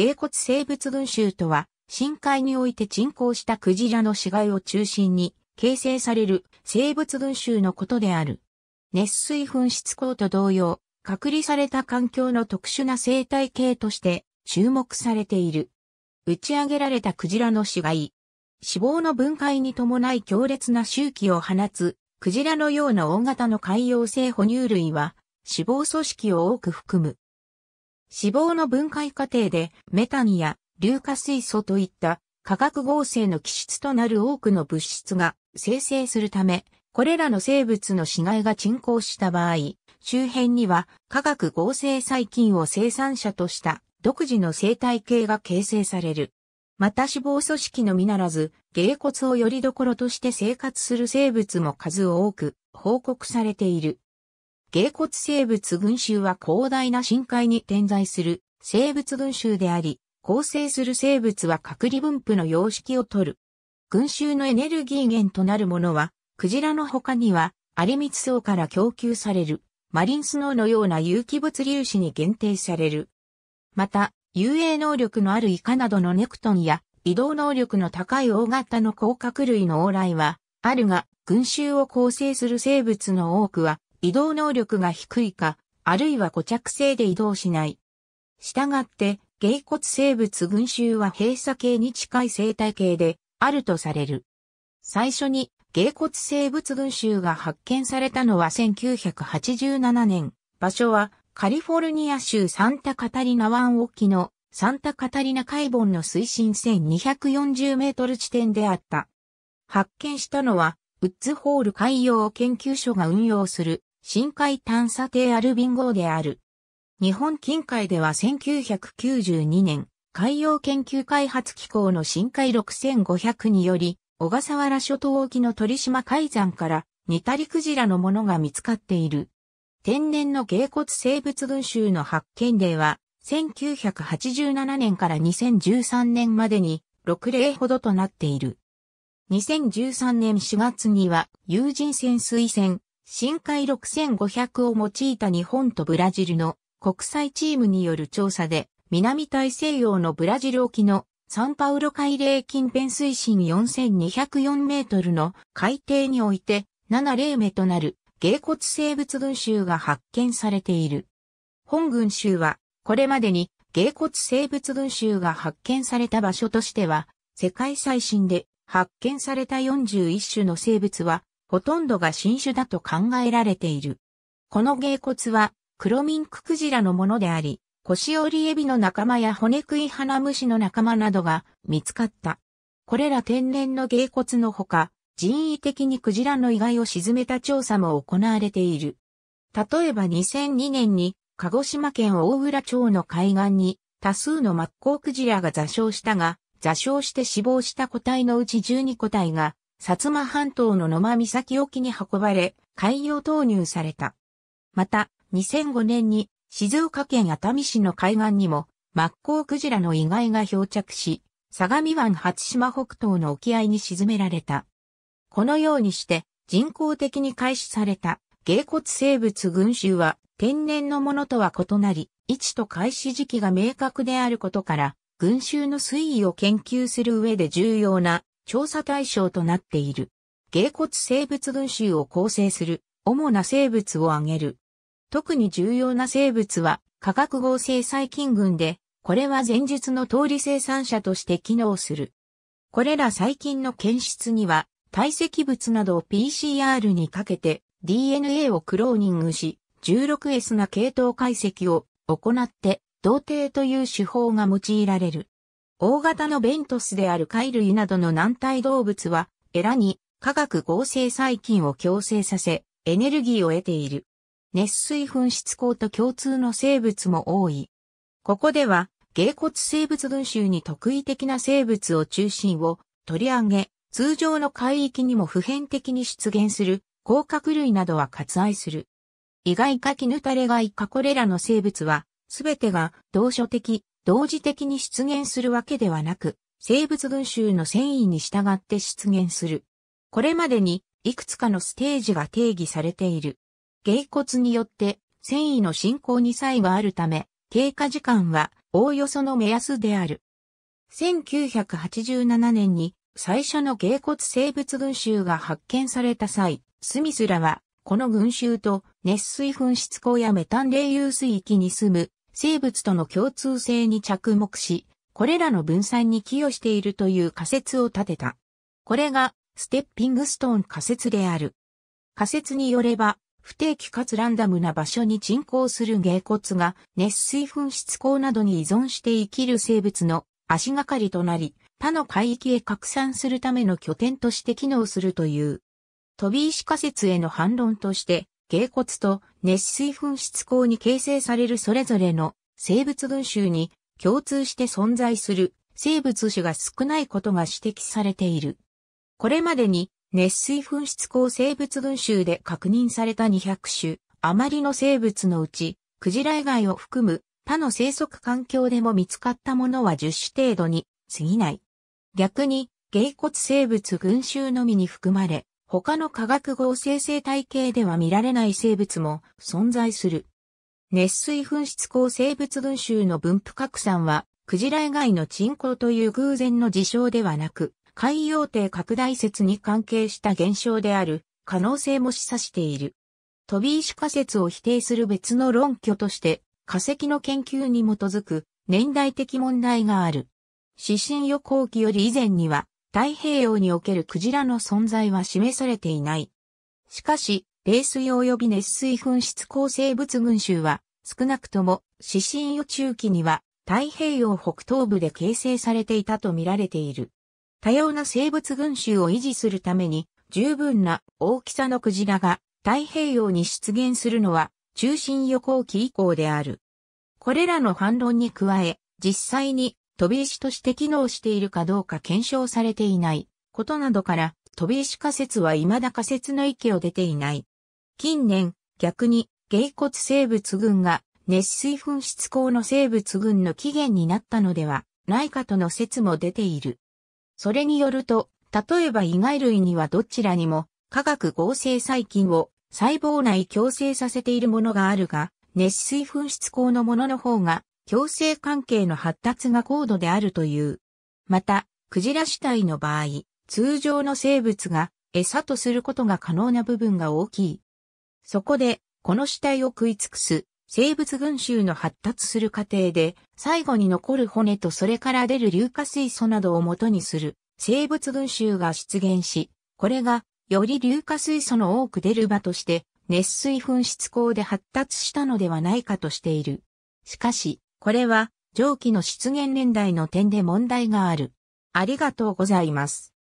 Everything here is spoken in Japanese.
芸骨生物群衆とは、深海において沈降したクジラの死骸を中心に形成される生物群衆のことである。熱水噴出口と同様、隔離された環境の特殊な生態系として注目されている。打ち上げられたクジラの死骸。死亡の分解に伴い強烈な周期を放つ、クジラのような大型の海洋性哺乳類は、死亡組織を多く含む。脂肪の分解過程でメタンや硫化水素といった化学合成の基質となる多くの物質が生成するため、これらの生物の死骸が沈降した場合、周辺には化学合成細菌を生産者とした独自の生態系が形成される。また脂肪組織のみならず、芸骨をよりどころとして生活する生物も数多く報告されている。芸骨生物群衆は広大な深海に点在する生物群衆であり、構成する生物は隔離分布の様式をとる。群衆のエネルギー源となるものは、クジラの他には、アリミツ層から供給される、マリンスノーのような有機物粒子に限定される。また、遊泳能力のあるイカなどのネクトンや、移動能力の高い大型の甲殻類の往来は、あるが、群衆を構成する生物の多くは、移動能力が低いか、あるいは固着性で移動しない。したがって、芸骨生物群衆は閉鎖系に近い生態系であるとされる。最初に芸骨生物群衆が発見されたのは1987年。場所はカリフォルニア州サンタカタリナ湾沖のサンタカタリナ海盆の水深1240メートル地点であった。発見したのはウッズホール海洋研究所が運用する深海探査艇アルビン号である。日本近海では1992年、海洋研究開発機構の深海6500により、小笠原諸島沖の鳥島海山から、ニタリクジラのものが見つかっている。天然の芸骨生物群集の発見例は、1987年から2013年までに6例ほどとなっている。2013年4月には、有人潜水船深海6500を用いた日本とブラジルの国際チームによる調査で、南大西洋のブラジル沖のサンパウロ海嶺近辺水深4204メートルの海底において7例目となる芸骨生物群衆が発見されている。本群衆はこれまでに芸骨生物群衆が発見された場所としては世界最新で発見された41種の生物はほとんどが新種だと考えられている。この芸骨は、クロミンククジラのものであり、コシオリエビの仲間や骨食いハナムシの仲間などが見つかった。これら天然の芸骨のほか、人為的にクジラの遺骸を沈めた調査も行われている。例えば2002年に、鹿児島県大浦町の海岸に多数のマッコウクジラが座礁したが、座礁して死亡した個体のうち12個体が薩摩半島の野間岬沖に運ばれ、海洋投入された。また、2005年に静岡県熱海市の海岸にも、マッコウクジラの遺骸が漂着し、相模湾初島北東の沖合に沈められた。このようにして人工的に開始された芸骨生物群衆は天然のものとは異なり、位置と開始時期が明確であることから、群衆の推移を研究する上で重要な調査対象となっている。芸骨生物群衆を構成する主な生物を挙げる。特に重要な生物は化学合成細菌群で、これは前述の通り生産者として機能する。これら細菌の検出には、堆積物などを PCR にかけて DNA をクローニングし、16S な系統解析を行って、同定という手法が用いられる。大型のベントスである貝類などの軟体動物は、エラに化学合成細菌を共生させ、エネルギーを得ている。熱水噴出口と共通の生物も多い。ここでは、芸骨生物群衆に特異的な生物を中心を取り上げ、通常の海域にも普遍的に出現する、甲殻類などは割愛する。意外かキヌタレガイかこれらの生物は、すべてが同所的、同時的に出現するわけではなく、生物群衆の繊維に従って出現する。これまでに、いくつかのステージが定義されている。芸骨によって繊維の進行に差異があるため、経過時間はおおよその目安である。1987年に最初の芸骨生物群衆が発見された際、スミスらはこの群衆と熱水噴出口やメタン冷油水域に住む生物との共通性に着目し、これらの分散に寄与しているという仮説を立てた。これが、ステッピングストーン仮説である。仮説によれば、不定期かつランダムな場所に沈降する芸骨が熱水噴出口などに依存して生きる生物の足がかりとなり、他の海域へ拡散するための拠点として機能するという。飛び石仮説への反論として、コ骨と熱水噴出口に形成されるそれぞれの生物群衆に共通して存在する生物種が少ないことが指摘されている。これまでに熱水噴出口生物群衆で確認された200種余りの生物のうち、クジラ以外を含む他の生息環境でも見つかったものは10種程度に過ぎない。逆に、コ骨生物群衆のみに含まれ、他の化学合成生態系では見られない生物も存在する。熱水噴出光生物群衆の分布拡散は、クジラ以外の沈降という偶然の事象ではなく、海洋底拡大説に関係した現象である可能性も示唆している。飛び石仮説を否定する別の論拠として、化石の研究に基づく年代的問題がある。指針予行期より以前には、太平洋におけるクジラの存在は示されていない。しかし、冷水及び熱水噴出構成物群衆は、少なくとも、指針予中期には、太平洋北東部で形成されていたと見られている。多様な生物群衆を維持するために、十分な大きさのクジラが太平洋に出現するのは、中心予行期以降である。これらの反論に加え、実際に飛び石として機能しているかどうか検証されていないことなどから、飛び石仮説は未だ仮説の域を出ていない。近年、逆に、芸骨生物群が熱水噴出口の生物群の起源になったのではないかとの説も出ている。それによると、例えば意外類にはどちらにも化学合成細菌を細胞内共生させているものがあるが、熱水噴出口のものの方が共生関係の発達が高度であるという。また、クジラ主体の場合、通常の生物が餌とすることが可能な部分が大きい。そこで、この死体を食い尽くす生物群衆の発達する過程で、最後に残る骨とそれから出る硫化水素などを元にする生物群衆が出現し、これがより硫化水素の多く出る場として、熱水噴出口で発達したのではないかとしている。しかし、これは、上記の出現年代の点で問題がある。ありがとうございます。